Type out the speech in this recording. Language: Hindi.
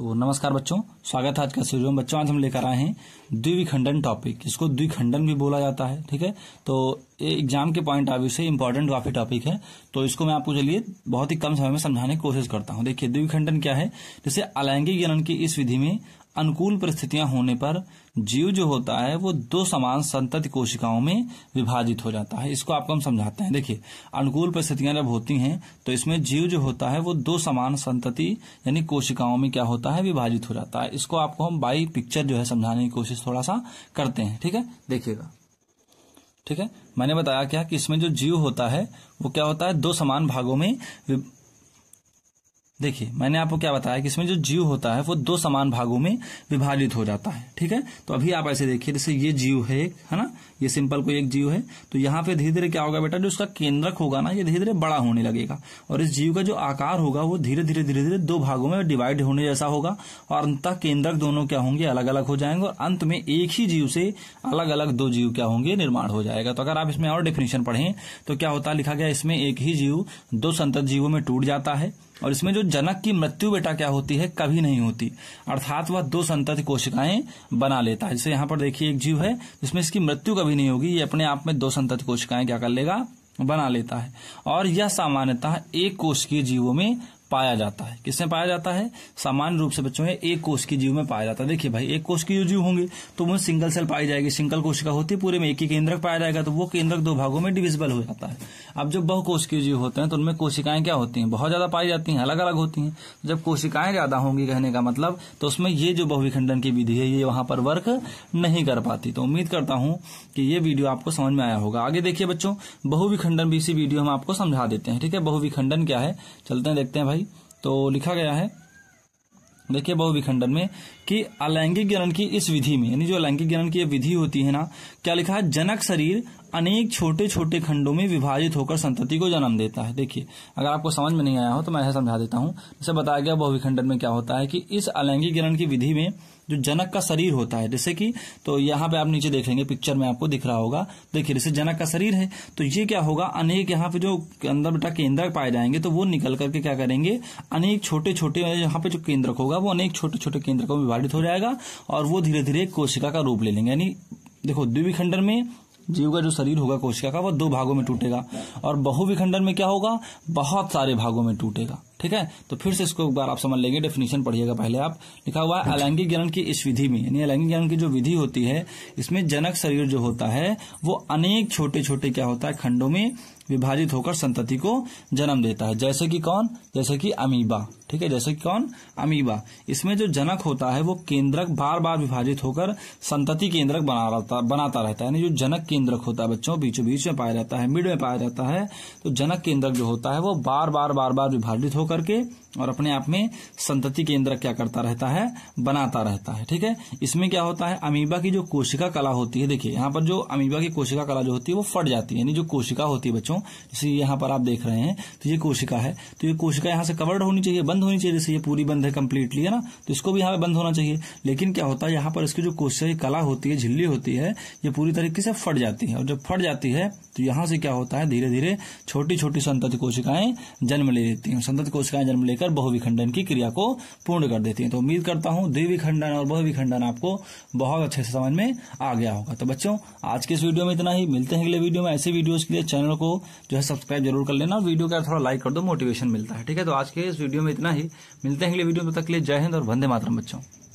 तो नमस्कार बच्चों स्वागत है आज का सीरियो में बच्चों आज हम लेकर आए हैं द्विविखंडन टॉपिक इसको द्विखंडन भी बोला जाता है ठीक है तो एग्जाम के पॉइंट ऑफ व्यू से इम्पोर्टेंट काफी टॉपिक है तो इसको मैं आपको चलिए बहुत ही कम समय में समझाने की कोशिश करता हूँ देखिए द्विखंडन क्या है जैसे अलैंगिक जनन की इस विधि में अनुकूल परिस्थितियां होने पर जीव जो होता है वो दो समान संतति कोशिकाओं में विभाजित हो जाता है इसको आपको हम समझाते हैं देखिए अनुकूल परिस्थितियां जब होती हैं तो इसमें जीव जो होता है वो दो समान संतति यानी कोशिकाओं में क्या होता है विभाजित हो जाता है इसको आपको हम बाई पिक्चर जो है समझाने की कोशिश थोड़ा सा करते हैं ठीक है देखिएगा ठीक है मैंने बताया क्या कि इसमें जो जीव होता है वो क्या होता है दो समान भागों में देखिए मैंने आपको क्या बताया कि इसमें जो जीव होता है वो दो समान भागों में विभाजित हो जाता है ठीक है तो अभी आप ऐसे देखिए जैसे ये जीव है एक है ना ये सिंपल कोई एक जीव है तो यहाँ पे धीरे धीरे क्या होगा बेटा जो उसका केंद्रक होगा ना ये धीरे धीरे बड़ा होने लगेगा और इस जीव का जो आकार होगा वो धीरे धीरे धीरे धीरे दो भागों में डिवाइड होने जैसा होगा और अंत केंद्रक दोनों क्या होंगे अलग अलग हो जाएंगे और अंत में एक ही जीव से अलग अलग दो जीव क्या होंगे निर्माण हो जाएगा तो अगर आप इसमें और डेफिनेशन पढ़ें तो क्या होता लिखा गया इसमें एक ही जीव दो संतत जीवों में टूट जाता है और इसमें जो जनक की मृत्यु बेटा क्या होती है कभी नहीं होती अर्थात वह दो संतति कोशिकाएं बना लेता है जैसे यहां पर देखिए एक जीव है जिसमें इसकी मृत्यु कभी नहीं होगी ये अपने आप में दो संतति कोशिकाएं क्या कर लेगा बना लेता है और यह सामान्यतः एक के जीवों में पाया जाता है किसमें पाया जाता है सामान्य रूप से बच्चों में एक कोश की जीव में पाया जाता है देखिए भाई एक कोश की जो जीव होंगे तो वो सिंगल सेल पाई जाएगी सिंगल कोशिका होती है पूरे में एक ही केंद्रक पाया जाएगा तो वो केंद्रक दो भागों में डिविजिबल हो जाता है अब जो बहुकोशिकीय जीव होते हैं तो उनमें कोशिकाएं क्या होती हैं बहुत ज्यादा पाई जाती हैं अलग अलग होती हैं जब कोशिकाएं ज्यादा होंगी कहने का मतलब तो उसमें ये जो बहुविखंडन की विधि है ये वहां पर वर्क नहीं कर पाती तो उम्मीद करता हूं कि ये वीडियो आपको समझ में आया होगा आगे देखिए बच्चों बहुविखंडन भी इसी वीडियो हम आपको समझा देते हैं ठीक है बहुविखंडन क्या है चलते हैं देखते हैं भाई तो लिखा गया है देखिए बहुविखंडन में कि अलैंगिक जनन की इस विधि में यानी जो अलैंगिक जनन की विधि होती है ना क्या लिखा है जनक शरीर अनेक छोटे छोटे खंडों में विभाजित होकर संतति को जन्म देता है देखिए अगर आपको समझ में नहीं आया हो तो मैं ऐसा समझा देता हूँ जैसे बताया गया बहुविखंडन में क्या होता है कि इस अलैंगिक की विधि में जो जनक का शरीर होता है जैसे कि तो यहां पे आप नीचे देखेंगे पिक्चर में आपको दिख रहा होगा देखिए जैसे जनक का शरीर है तो ये क्या होगा अनेक यहाँ पे जो अंदर बेटा केंद्रक पाए जाएंगे तो वो निकल करके क्या करेंगे अनेक छोटे छोटे यहाँ पे जो केंद्रक होगा वो अनेक छोटे छोटे केंद्रकों में विभाजित हो जाएगा और वो धीरे धीरे कोशिका का रूप ले लेंगे यानी देखो द्विविखंडन में जीव का जो शरीर होगा कोशिका का वो दो भागों में टूटेगा और बहुविखंडन में क्या होगा बहुत सारे भागों में टूटेगा ठीक है तो फिर से इसको एक बार आप समझ लेंगे डेफिनेशन पढ़िएगा पहले आप लिखा हुआ है अच्छा। अलैंगिक ज्ञान की इस विधि में यानी अलैंगिक ज्ञान की जो विधि होती है इसमें जनक शरीर जो होता है वो अनेक छोटे छोटे क्या होता है खंडों में विभाजित होकर संतति को जन्म देता है जैसे कि कौन जैसे कि अमीबा ठीक है जैसे कि कौन अमीबा इसमें जो जनक होता है वो केंद्रक बार बार विभाजित होकर संतति केंद्रक बना रहता बनाता रहता है यानी जो जनक केंद्रक होता है बच्चों बीचों बीच में पाया जाता है मिड में पाया जाता है तो जनक केंद्रक जो होता है वो बार बार बार बार विभाजित होकर होकर के और अपने आप में संतति केंद्र क्या करता रहता है बनाता रहता है ठीक है इसमें क्या होता है अमीबा की जो कोशिका कला होती है देखिए यहाँ पर जो अमीबा की कोशिका कला जो होती है वो फट जाती है यानी जो कोशिका होती है बच्चों जैसे यहाँ पर आप देख रहे हैं तो ये कोशिका है तो ये कोशिका यहाँ से कवर्ड होनी चाहिए बंद होनी चाहिए जैसे ये पूरी बंद है कंप्लीटली है ना तो इसको भी यहाँ पर बंद होना चाहिए लेकिन क्या होता है यहाँ पर इसकी जो कोशिका की कला होती है झिल्ली होती है ये पूरी तरीके से फट जाती है और जब फट जाती है तो यहाँ से क्या होता है धीरे धीरे छोटी छोटी संतत कोशिकाएं जन्म ले लेती हैं संतत कोशिकाएं जन्म लेकर बहुविखंडन की क्रिया को पूर्ण कर देती हैं तो उम्मीद करता हूं द्विविखंडन और बहुविखंडन आपको बहुत अच्छे से समझ में आ गया होगा तो बच्चों आज के इस वीडियो में इतना ही मिलते हैं अगले वीडियो में ऐसे वीडियोज के लिए चैनल को जो है सब्सक्राइब जरूर कर लेना और वीडियो का थोड़ा लाइक कर दो मोटिवेशन मिलता है ठीक है तो आज के इस वीडियो में इतना ही मिलते हैं अगले वीडियो में तक के लिए जय हिंद और वंदे मातरम बच्चों